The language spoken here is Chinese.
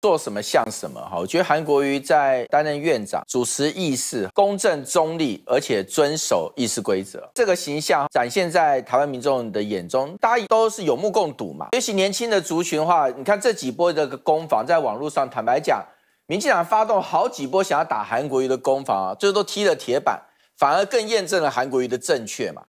做什么像什么哈？我觉得韩国瑜在担任院长主持议事，公正中立，而且遵守议事规则，这个形象展现在台湾民众的眼中，大家都是有目共睹嘛。尤其年轻的族群的话，你看这几波的攻防，在网络上，坦白讲，民进党发动好几波想要打韩国瑜的攻防啊，最后都踢了铁板，反而更验证了韩国瑜的正确嘛。